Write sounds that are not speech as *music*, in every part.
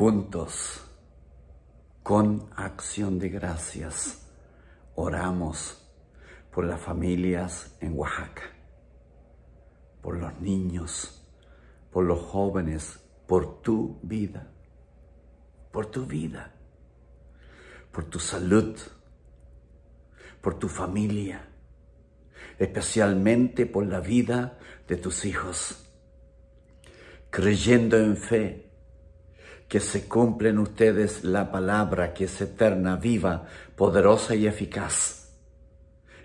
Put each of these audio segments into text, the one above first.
juntos, con acción de gracias, oramos por las familias en Oaxaca, por los niños, por los jóvenes, por tu vida, por tu vida, por tu salud, por tu familia, especialmente por la vida de tus hijos, creyendo en fe que se cumplen en ustedes la palabra que es eterna, viva, poderosa y eficaz.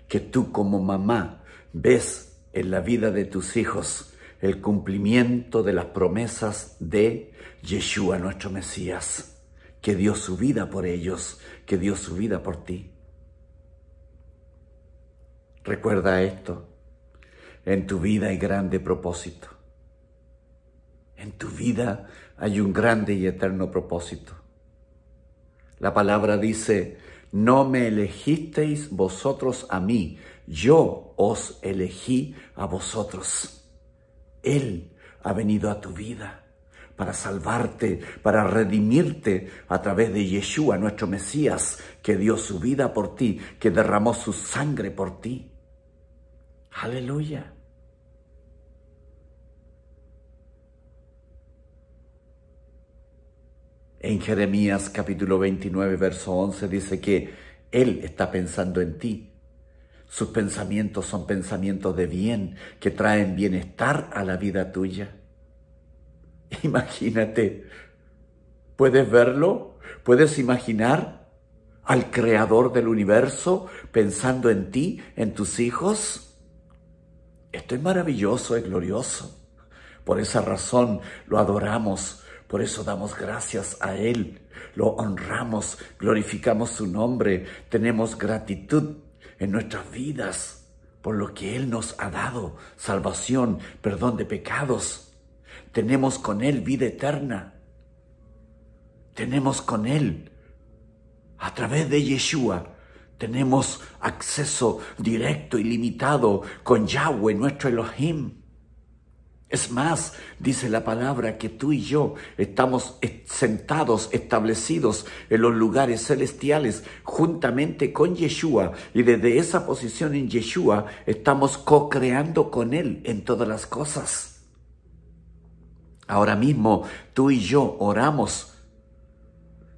Que tú como mamá ves en la vida de tus hijos el cumplimiento de las promesas de Yeshua nuestro Mesías, que dio su vida por ellos, que dio su vida por ti. Recuerda esto, en tu vida hay grande propósito. En tu vida hay un grande y eterno propósito. La palabra dice, no me elegisteis vosotros a mí, yo os elegí a vosotros. Él ha venido a tu vida para salvarte, para redimirte a través de Yeshua, nuestro Mesías, que dio su vida por ti, que derramó su sangre por ti. Aleluya. En Jeremías capítulo 29, verso 11 dice que Él está pensando en ti. Sus pensamientos son pensamientos de bien, que traen bienestar a la vida tuya. *laughs* Imagínate, ¿puedes verlo? ¿Puedes imaginar al Creador del universo pensando en ti, en tus hijos? Esto es maravilloso, es glorioso. Por esa razón lo adoramos, por eso damos gracias a Él, lo honramos, glorificamos su nombre, tenemos gratitud en nuestras vidas por lo que Él nos ha dado, salvación, perdón de pecados. Tenemos con Él vida eterna. Tenemos con Él, a través de Yeshua, tenemos acceso directo y limitado con Yahweh, nuestro Elohim. Es más, dice la palabra que tú y yo estamos sentados, establecidos en los lugares celestiales juntamente con Yeshua y desde esa posición en Yeshua estamos co-creando con Él en todas las cosas. Ahora mismo tú y yo oramos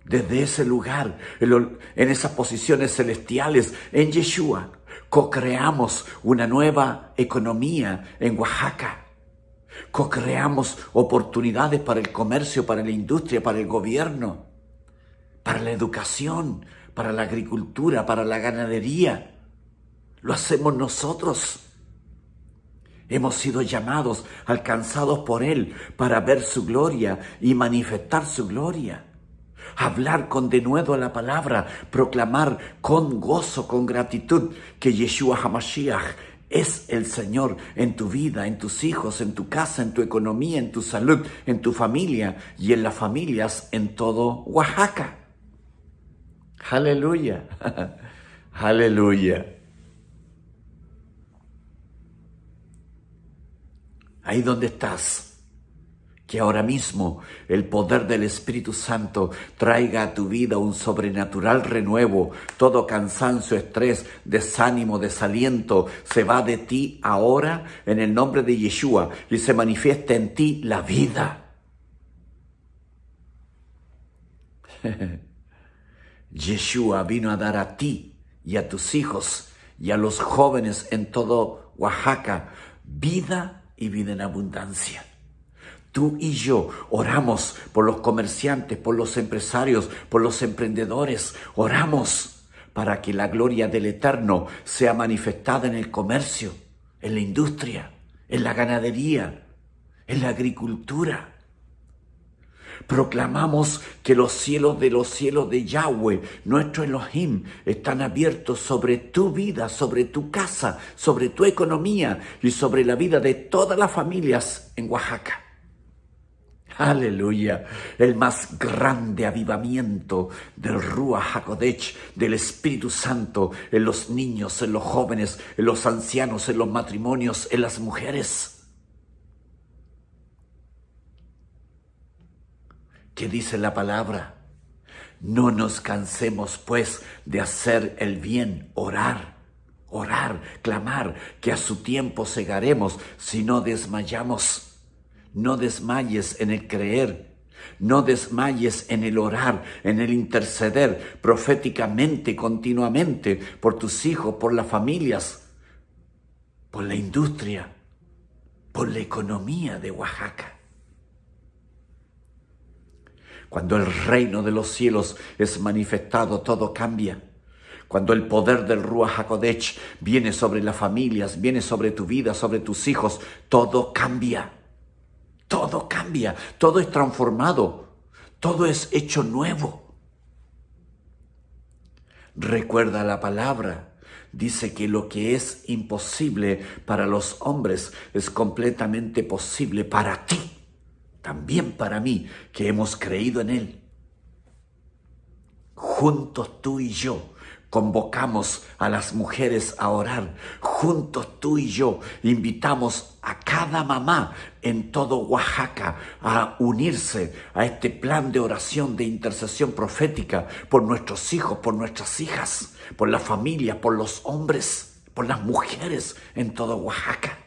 desde ese lugar, en, esas posiciones celestiales, en Yeshua, co-creamos una nueva economía en Oaxaca co-creamos oportunidades para el comercio, para la industria, para el gobierno, para la educación, para la agricultura, para la ganadería. Lo hacemos nosotros. Hemos sido llamados, alcanzados por Él, para ver su gloria y manifestar su gloria. Hablar con denuedo la palabra, proclamar con gozo, con gratitud, que Yeshua HaMashiach es el Señor en tu vida, en tus hijos, en tu casa, en tu economía, en tu salud, en tu familia y en las familias en todo Oaxaca. Aleluya, *laughs* aleluya. Ahí donde estás que ahora mismo el poder del Espíritu Santo traiga a tu vida un sobrenatural renuevo. Todo cansancio, estrés, desánimo, desaliento se va de ti ahora en el nombre de Yeshua y se manifiesta en ti la vida. *laughs* Yeshua vino a dar a ti y a tus hijos y a los jóvenes en todo Oaxaca vida y vida en abundancia. Tú y yo oramos por los comerciantes, por los empresarios, por los emprendedores. Oramos para que la gloria del Eterno sea manifestada en el comercio, en la industria, en la ganadería, en la agricultura. Proclamamos que los cielos de los cielos de Yahweh, nuestro Elohim, están abiertos sobre tu vida, sobre tu casa, sobre tu economía y sobre la vida de todas las familias en Oaxaca. Aleluya. El más grande avivamiento del Ruach HaKodesh, del Espíritu Santo, en los niños, en los jóvenes, en los ancianos, en los matrimonios, en las mujeres. ¿Qué dice la palabra? No nos cansemos, pues, de hacer el bien, orar orar, clamar, que a su tiempo segaremos, si no desmayamos. No desmayes en el creer. No desmayes en el orar, en el interceder proféticamente, continuamente, por tus hijos, por las familias, por la industria, por la economía de Oaxaca. Cuando el reino de los cielos es manifestado, todo cambia. Cuando el poder del Ruach HaKodesh viene sobre las familias, viene sobre tu vida, sobre tus hijos, todo cambia. Todo cambia, todo es transformado, todo es hecho nuevo. Recuerda la palabra. Dice que lo que es imposible para los hombres es completamente posible para ti, también para mí, que hemos creído en Él. Juntos tú y yo convocamos a las mujeres a orar. Juntos tú y yo invitamos a cada mamá en todo Oaxaca a unirse a este plan de oración, de intercesión profética por nuestros hijos, por nuestras hijas, por la familia, por los hombres, por las mujeres en todo Oaxaca.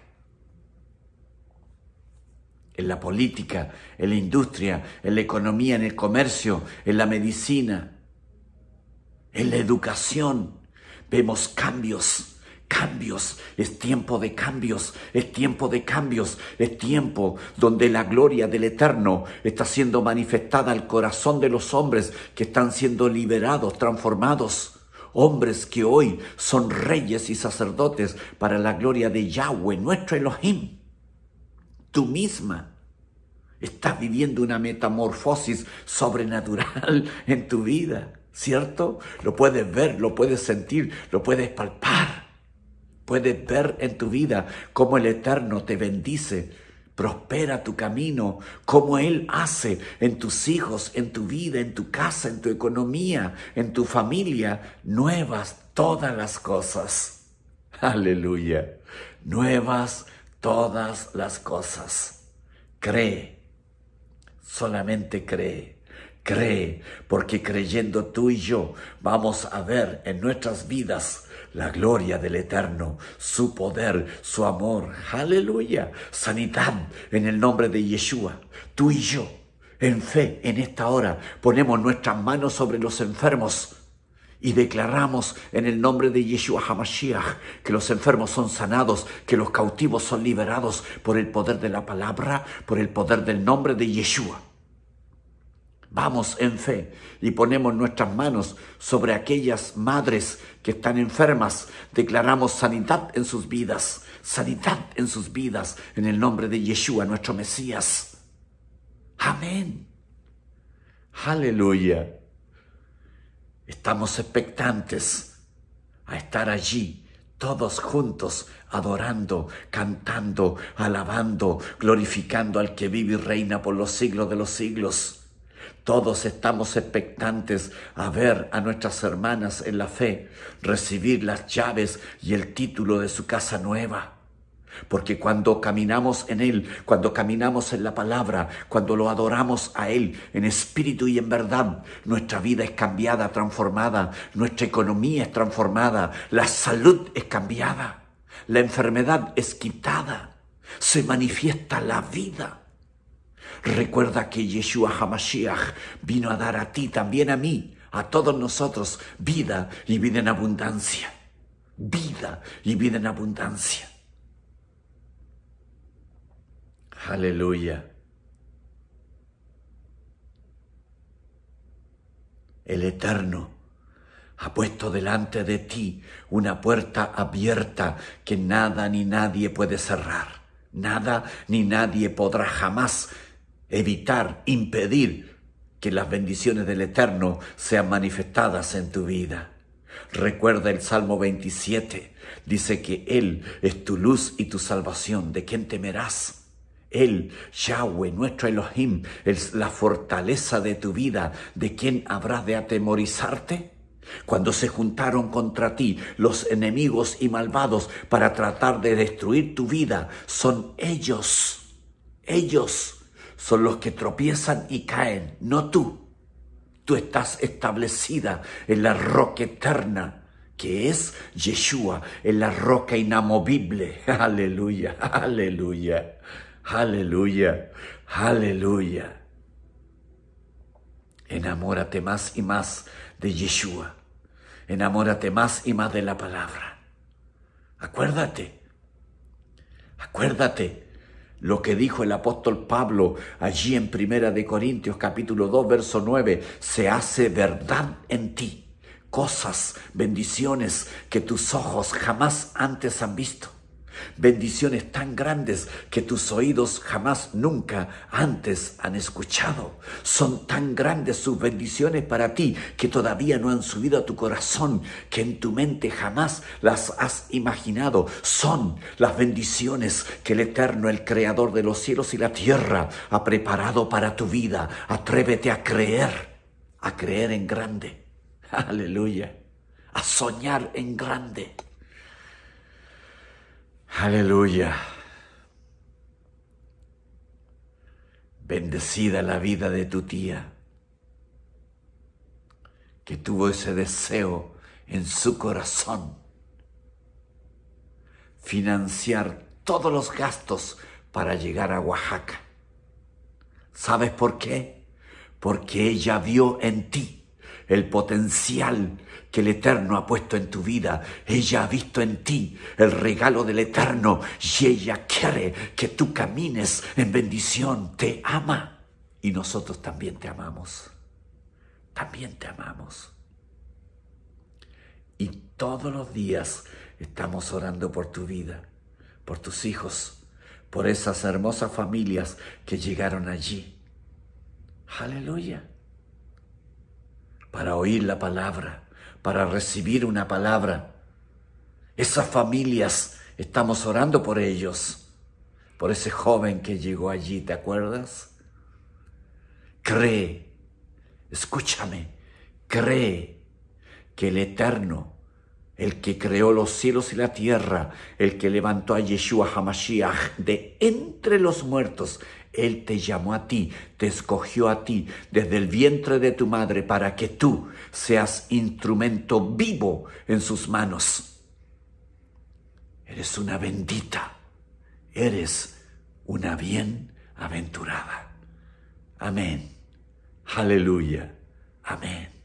En la política, en la industria, en la economía, en el comercio, en la medicina, en la educación. Vemos cambios, cambios, es tiempo de cambios, es tiempo de cambios, es tiempo donde la gloria del Eterno está siendo manifestada al corazón de los hombres que están siendo liberados, transformados. Hombres que hoy son reyes y sacerdotes para la gloria de Yahweh, nuestro Elohim. Tú misma estás viviendo una metamorfosis sobrenatural en tu vida. ¿cierto? Lo puedes ver, lo puedes sentir, lo puedes palpar. Puedes ver en tu vida cómo el Eterno te bendice, prospera tu camino, cómo Él hace en tus hijos, en tu vida, en tu casa, en tu economía, en tu familia, nuevas todas las cosas. Aleluya, nuevas todas las cosas. Cree, solamente cree. Cree, porque creyendo tú y yo vamos a ver en nuestras vidas la gloria del Eterno, su poder, su amor. Aleluya. Sanidad en el nombre de Yeshua. Tú y yo, en fe, en esta hora, ponemos nuestras manos sobre los enfermos. Y declaramos en el nombre de Yeshua HaMashiach que los enfermos son sanados, que los cautivos son liberados por el poder de la palabra, por el poder del nombre de Yeshua. Vamos en fe y ponemos nuestras manos sobre aquellas madres que están enfermas. Declaramos sanidad en sus vidas, sanidad en sus vidas, en el nombre de Yeshua, nuestro Mesías. Amén. Aleluya. Estamos expectantes a estar allí todos juntos, adorando, cantando, alabando, glorificando al que vive y reina por los siglos de los siglos. Todos estamos expectantes a ver a nuestras hermanas en la fe recibir las llaves y el título de su casa nueva. Porque cuando caminamos en Él, cuando caminamos en la palabra, cuando lo adoramos a Él en espíritu y en verdad, nuestra vida es cambiada, transformada, nuestra economía es transformada, la salud es cambiada, la enfermedad es quitada, se manifiesta la vida. Recuerda que Yeshua HaMashiach vino a dar a ti, también a mí, a todos nosotros, vida y vida en abundancia. Vida y vida en abundancia. Aleluya. El Eterno ha puesto delante de ti una puerta abierta que nada ni nadie puede cerrar. Nada ni nadie podrá jamás evitar, impedir que las bendiciones del Eterno sean manifestadas en tu vida. Recuerda el Salmo 27. Dice que Él es tu luz y tu salvación. ¿De quién temerás? Él, Yahweh, nuestro Elohim, es la fortaleza de tu vida. ¿De quién habrás de atemorizarte? Cuando se juntaron contra ti los enemigos y malvados para tratar de destruir tu vida, son ellos, ellos son los que tropiezan y caen, no tú. Tú estás establecida en la roca eterna que es Yeshua, en la roca inamovible. *laughs* Aleluya, aleluya, aleluya, aleluya. Enamórate más y más de Yeshua. Enamórate más y más de la palabra. Acuérdate, acuérdate lo que dijo el apóstol Pablo allí en Primera de Corintios capítulo 2 verso 9 se hace verdad en ti. Cosas, bendiciones que tus ojos jamás antes han visto Bendiciones tan grandes que tus oídos jamás nunca antes han escuchado. Son tan grandes sus bendiciones para ti que todavía no han subido a tu corazón, que en tu mente jamás las has imaginado. Son las bendiciones que el Eterno, el Creador de los cielos y la tierra, ha preparado para tu vida. Atrévete a creer, a creer en grande. *laughs* Aleluya. A soñar en grande. Aleluya. Bendecida la vida de tu tía, que tuvo ese deseo en su corazón, financiar todos los gastos para llegar a Oaxaca. ¿Sabes por qué? Porque ella vio en ti el potencial que el Eterno ha puesto en tu vida. Ella ha visto en ti el regalo del Eterno y ella quiere que tú camines en bendición. Te ama y nosotros también te amamos. También te amamos. Y todos los días estamos orando por tu vida, por tus hijos, por esas hermosas familias que llegaron allí. Aleluya para oír la palabra, para recibir una palabra. Esas familias, estamos orando por ellos, por ese joven que llegó allí, ¿te acuerdas? Cree, escúchame, cree que el Eterno, el que creó los cielos y la tierra, el que levantó a Yeshua Hamashiach de entre los muertos, él te llamó a ti, te escogió a ti desde el vientre de tu madre para que tú seas instrumento vivo en sus manos. Eres una bendita, eres una bienaventurada. Amén. Aleluya. Amén.